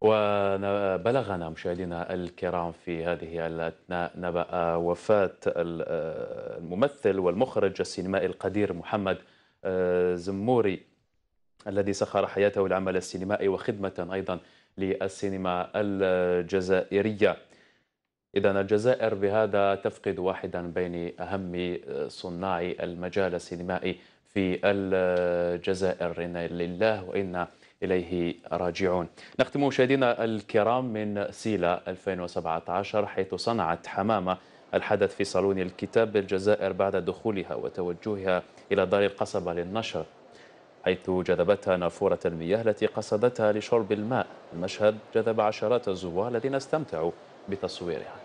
وبلغنا مشاهدينا الكرام في هذه الاثناء نبأ وفاة الممثل والمخرج السينمائي القدير محمد آه، زموري الذي سخر حياته للعمل السينمائي وخدمة أيضا للسينما الجزائرية إذا الجزائر بهذا تفقد واحدا بين أهم صناع المجال السينمائي في الجزائر إنا لله وإنا إليه راجعون نختم مشاهدينا الكرام من سيلا 2017 حيث صنعت حمامة الحدث في صالون الكتاب بالجزائر بعد دخولها وتوجهها إلى دار القصبة للنشر حيث جذبتها نافورة المياه التي قصدتها لشرب الماء المشهد جذب عشرات الزوار الذين استمتعوا بتصويرها